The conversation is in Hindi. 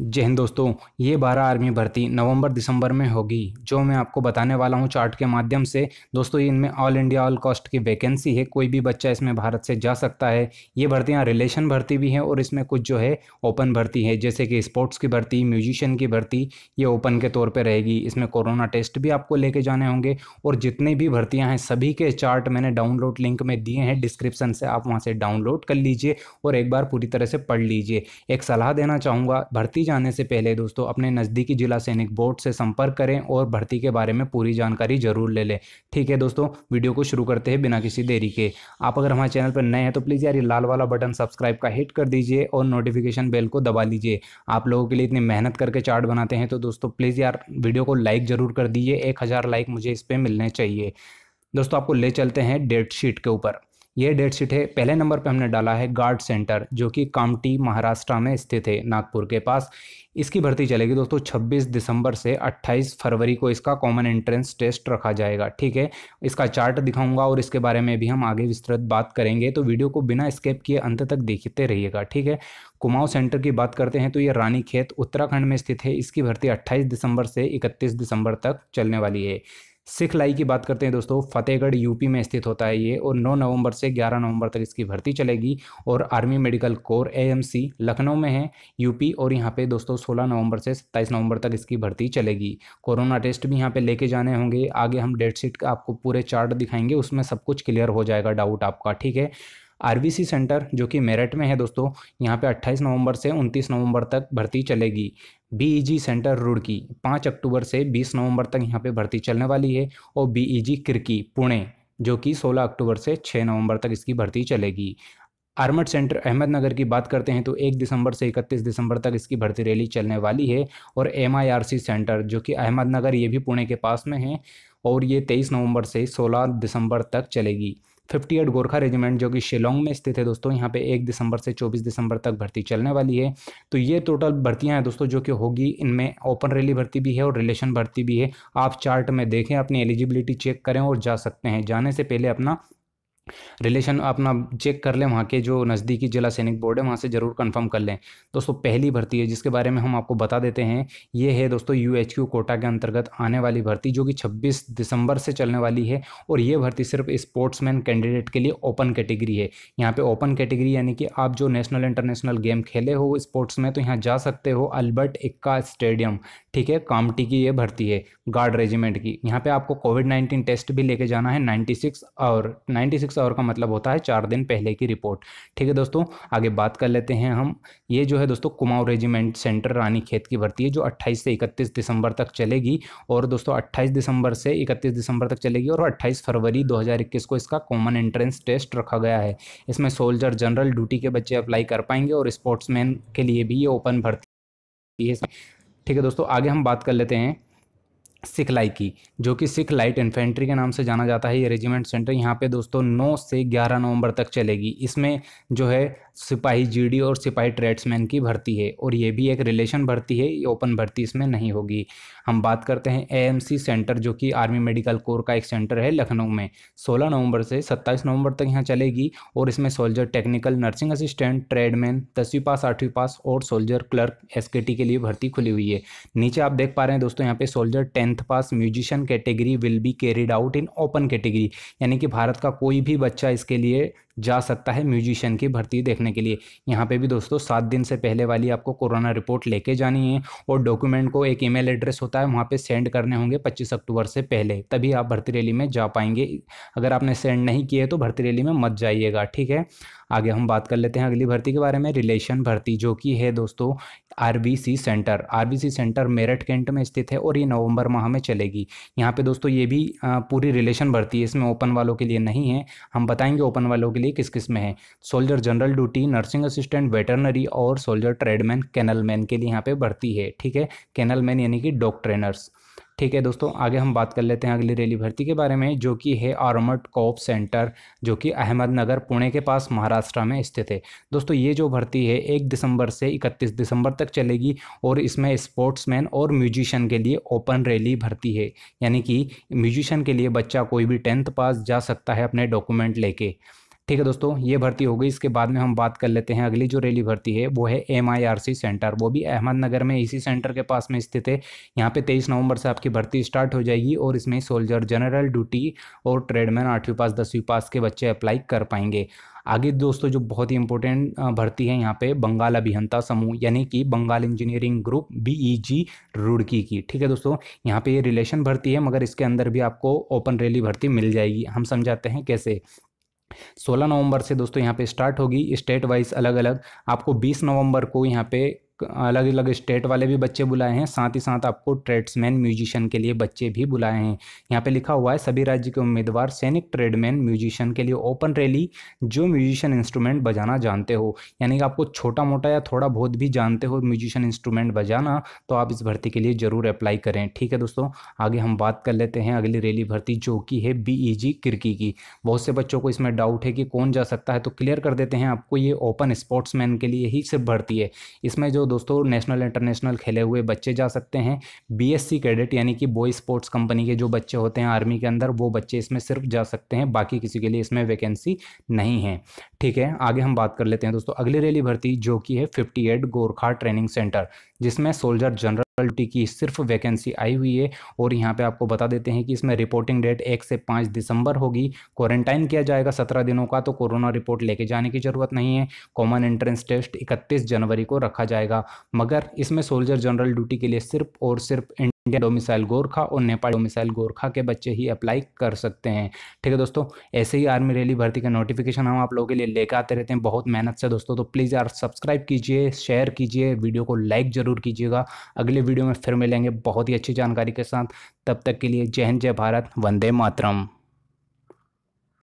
जय हिंद दोस्तों ये बारह आर्मी भर्ती नवंबर दिसंबर में होगी जो मैं आपको बताने वाला हूँ चार्ट के माध्यम से दोस्तों इनमें ऑल इंडिया ऑल कॉस्ट की वैकेंसी है कोई भी बच्चा इसमें भारत से जा सकता है ये भर्तियाँ रिलेशन भर्ती भी हैं और इसमें कुछ जो है ओपन भर्ती है जैसे कि स्पोर्ट्स की भर्ती म्यूजिशियन की भर्ती ये ओपन के तौर पर रहेगी इसमें कोरोना टेस्ट भी आपको लेके जाने होंगे और जितनी भी भर्तियाँ हैं सभी के चार्ट मैंने डाउनलोड लिंक में दिए हैं डिस्क्रिप्सन से आप वहाँ से डाउनलोड कर लीजिए और एक बार पूरी तरह से पढ़ लीजिए एक सलाह देना चाहूँगा भर्ती भर्ती जाने से पहले दोस्तों अपने नज़दीकी जिला सैनिक बोर्ड से संपर्क करें और भर्ती के बारे में पूरी जानकारी जरूर ले लें ठीक है दोस्तों वीडियो को शुरू करते हैं बिना किसी देरी के आप अगर हमारे चैनल पर नए हैं तो प्लीज़ यार ये लाल वाला बटन सब्सक्राइब का हिट कर दीजिए और नोटिफिकेशन बेल को दबा लीजिए आप लोगों के लिए इतनी मेहनत करके चार्ट बनाते हैं तो दोस्तों प्लीज़ यार वीडियो को लाइक ज़रूर कर दीजिए एक लाइक मुझे इस पर मिलने चाहिए दोस्तों आपको ले चलते हैं डेट शीट के ऊपर यह डेट शीट है पहले नंबर पे हमने डाला है गार्ड सेंटर जो कि कामटी महाराष्ट्र में स्थित है नागपुर के पास इसकी भर्ती चलेगी दोस्तों 26 दिसंबर से 28 फरवरी को इसका कॉमन एंट्रेंस टेस्ट रखा जाएगा ठीक है इसका चार्ट दिखाऊंगा और इसके बारे में भी हम आगे विस्तृत बात करेंगे तो वीडियो को बिना स्केप किए अंत तक देखते रहिएगा ठीक है कुमाऊं सेंटर की बात करते हैं तो ये रानी खेत उत्तराखंड में स्थित है इसकी भर्ती अट्ठाईस दिसंबर से इकतीस दिसंबर तक चलने वाली है सिखलाई की बात करते हैं दोस्तों फतेहगढ़ यूपी में स्थित होता है ये और 9 नवंबर से 11 नवंबर तक इसकी भर्ती चलेगी और army medical corps AMC Lucknow में है यूपी और यहाँ पे दोस्तों 16 नवंबर से 27 नवंबर तक इसकी भर्ती चलेगी कोरोना टेस्ट भी यहाँ पे लेके जाने होंगे आगे हम डेट शीट का आपको पूरे चार्ट दिखाएंगे उसमें सब कुछ क्लियर हो जाएगा डाउट आपका ठीक है आरबीसी सेंटर जो कि मेरठ में है दोस्तों यहाँ पे 28 नवंबर से 29 नवंबर तक भर्ती चलेगी बीईजी e सेंटर रुड़की 5 अक्टूबर से 20 नवंबर तक यहाँ पे भर्ती चलने वाली है और बीईजी e किरकी पुणे जो कि 16 अक्टूबर से 6 नवंबर तक इसकी भर्ती चलेगी आर्मड सेंटर अहमदनगर की बात करते हैं तो एक दिसंबर से इकतीस दिसंबर तक इसकी भर्ती रैली चलने वाली है और एम सेंटर जो कि अहमदनगर ये भी पुणे के पास में है और ये 23 नवंबर से 16 दिसंबर तक चलेगी फिफ्टी एट गोरखा रेजिमेंट जो कि शिलोंग में स्थित है दोस्तों यहाँ पे एक दिसंबर से चौबीस दिसंबर तक भर्ती चलने वाली है तो ये टोटल भर्तियाँ हैं दोस्तों जो कि होगी इनमें ओपन रैली भर्ती भी है और रिलेशन भर्ती भी है आप चार्ट में देखें अपनी एलिजिबिलिटी चेक करें और जा सकते हैं जाने से पहले अपना रिलेशन अपना चेक कर लें वहाँ के जो नज़दीकी जिला सैनिक बोर्ड है वहाँ से ज़रूर कंफर्म कर लें दोस्तों पहली भर्ती है जिसके बारे में हम आपको बता देते हैं ये है दोस्तों यू कोटा के अंतर्गत आने वाली भर्ती जो कि 26 दिसंबर से चलने वाली है और ये भर्ती सिर्फ स्पोर्ट्समैन कैंडिडेट के लिए ओपन कैटेगरी है यहाँ पे ओपन कैटेगरी यानी कि आप जो नेशनल इंटरनेशनल गेम खेले हो स्पोर्ट्स में तो यहाँ जा सकते हो अल्बर्ट इक्का स्टेडियम ठीक है कामटी की ये भर्ती है गार्ड रेजिमेंट की यहाँ पर आपको कोविड नाइन्टीन टेस्ट भी लेके जाना है नाइन्टी और नाइन्टी सिक्स आवर का मतलब होता है चार दिन पहले की रिपोर्ट ठीक है दोस्तों आगे बात कर लेते हैं हम ये जो है दोस्तों कुमाऊँ रेजिमेंट सेंटर रानी खेत की भर्ती है जो अट्ठाईस से इकतीस दिसंबर तक चलेगी और दोस्तों अट्ठाईस दिसंबर से इकतीस दिसंबर तक चलेगी और अट्ठाईस फरवरी दो को इसका कॉमन एंट्रेंस टेस्ट रखा गया है इसमें सोल्जर जनरल ड्यूटी के बच्चे अप्लाई कर पाएंगे और स्पोर्ट्समैन के लिए भी ये ओपन भर्ती ठीक है दोस्तों आगे हम बात कर लेते हैं सिखलाई की जो कि सिख लाइट इन्फेंट्री के नाम से जाना जाता है ये रेजिमेंट सेंटर यहाँ पे दोस्तों 9 से 11 नवंबर तक चलेगी इसमें जो है सिपाही जीडी और सिपाही ट्रेड्समैन की भर्ती है और ये भी एक रिलेशन भर्ती है ये ओपन भर्ती इसमें नहीं होगी हम बात करते हैं एएमसी सेंटर जो कि आर्मी मेडिकल कोर का एक सेंटर है लखनऊ में 16 नवंबर से 27 नवंबर तक यहाँ चलेगी और इसमें soldier technical nursing assistant tradesman दसवीं पास आठवीं पास और सोल्जर क्लर्क एस के लिए भर्ती खुली हुई है नीचे आप देख पा रहे हैं दोस्तों यहाँ पे soldier tenth pass musician category will be carried out in open category यानी कि भारत का कोई भी बच्चा इसके लिए जा सकता है म्यूजिशियन की भर्ती देखने के लिए यहाँ पे भी दोस्तों सात दिन से पहले वाली आपको कोरोना रिपोर्ट लेके जानी है और डॉक्यूमेंट को एक ईमेल एड्रेस होता है वहाँ पे सेंड करने होंगे 25 अक्टूबर से पहले तभी आप भर्ती रैली में जा पाएंगे अगर आपने सेंड नहीं किए तो भर्ती रैली में मत जाइएगा ठीक है आगे हम बात कर लेते हैं अगली भर्ती के बारे में रिलेशन भर्ती जो कि है दोस्तों RBC centre RBC centre Meerut cantt में स्थित है और ये नवंबर माह में चलेगी यहाँ पे दोस्तों ये भी पूरी रिलेशन बढ़ती है इसमें ओपन वालों के लिए नहीं है हम बताएंगे ओपन वालों के लिए किस किस में है soldier general duty nursing assistant veterinary और सोल्जर ट्रेडमैन कैनलमैन के लिए यहाँ पर भर्ती है ठीक है कैनलमैन यानी कि डॉग ट्रेनर्स ठीक है दोस्तों आगे हम बात कर लेते हैं अगली रेली भर्ती के बारे में जो कि है आर्मर्ड कॉप सेंटर जो कि अहमदनगर पुणे के पास महाराष्ट्र में स्थित है दोस्तों ये जो भर्ती है एक दिसंबर से इकतीस दिसंबर तक चलेगी और इसमें स्पोर्ट्समैन और म्यूजिशियन के लिए ओपन रैली भर्ती है यानी कि म्यूजिशियन के लिए बच्चा कोई भी टेंथ पास जा सकता है अपने डॉक्यूमेंट लेके ठीक है दोस्तों ये भर्ती हो गई इसके बाद में हम बात कर लेते हैं अगली जो रैली भर्ती है वो है एम सेंटर वो भी अहमदनगर में इसी सेंटर के पास में स्थित है यहाँ पे तेईस नवंबर से आपकी भर्ती स्टार्ट हो जाएगी और इसमें सोल्जर जनरल ड्यूटी और ट्रेडमैन आठवीं पास दसवीं पास के बच्चे अप्लाई कर पाएंगे आगे दोस्तों जो बहुत ही इंपॉर्टेंट भर्ती है यहाँ पे बंगाल अभियंता समूह यानी कि Bengal engineering group BEG e Roorkee की ठीक है दोस्तों यहाँ पे ये रिलेशन भर्ती है मगर इसके अंदर भी आपको ओपन रैली भर्ती मिल जाएगी हम समझाते हैं कैसे 16 नवंबर से दोस्तों यहाँ पे स्टार्ट होगी स्टेट वाइज अलग अलग आपको 20 नवंबर को यहाँ पे अलग अलग स्टेट वाले भी बच्चे बुलाए हैं साथ ही साथ आपको ट्रेड्समैन म्यूजिशियन के लिए बच्चे भी बुलाए हैं यहाँ पे लिखा हुआ है सभी राज्य के उम्मीदवार सैनिक ट्रेडमैन म्यूजिशियन के लिए ओपन रैली जो म्यूजिशियन इंस्ट्रूमेंट बजाना जानते हो यानी कि आपको छोटा मोटा या थोड़ा बहुत भी जानते हो म्यूजिशियन इंस्ट्रूमेंट बजाना तो आप इस भर्ती के लिए ज़रूर अप्लाई करें ठीक है दोस्तों आगे हम बात कर लेते हैं अगली रैली भर्ती जो कि है बी किरकी की बहुत से बच्चों को इसमें डाउट है कि कौन जा सकता है तो क्लियर कर देते हैं आपको ये ओपन स्पोर्ट्समैन के लिए ही सिर्फ भर्ती है इसमें जो दोस्तों नेशनल इंटरनेशनल खेले हुए बच्चे जा सकते हैं बीएससी कैडेट यानी कि बॉय स्पोर्ट्स कंपनी के जो बच्चे होते हैं आर्मी के अंदर वो बच्चे इसमें सिर्फ जा सकते हैं बाकी किसी के लिए इसमें वैकेंसी नहीं है ठीक है आगे हम बात कर लेते हैं दोस्तों अगली रैली भर्ती जो कि है फिफ्टी गोरखा ट्रेनिंग सेंटर जिसमें सोल्जर जनरल फैकल्टी की सिर्फ वैकेंसी आई हुई है और यहाँ पे आपको बता देते हैं कि इसमें रिपोर्टिंग डेट एक से पाँच दिसंबर होगी क्वारंटाइन किया जाएगा सत्रह दिनों का तो कोरोना रिपोर्ट लेके जाने की ज़रूरत नहीं है कॉमन एंट्रेंस टेस्ट इकतीस जनवरी को रखा जाएगा मगर इसमें सोल्जर जनरल ड्यूटी के लिए सिर्फ और सिर्फ इंडिया डोमिसाइल गोरखा और नेपाल डोमिसाइल गोरखा के बच्चे ही अप्लाई कर सकते हैं ठीक है दोस्तों ऐसे ही आर्मी रैली भर्ती का नोटिफिकेशन हम आप लोगों के लिए लेकर आते रहते हैं बहुत मेहनत से दोस्तों तो प्लीज़ यार सब्सक्राइब कीजिए शेयर कीजिए वीडियो को लाइक ज़रूर कीजिएगा अगले वीडियो में फिर मिलेंगे बहुत ही अच्छी जानकारी के साथ तब तक के लिए जय हिंद जय भारत वंदे मातरम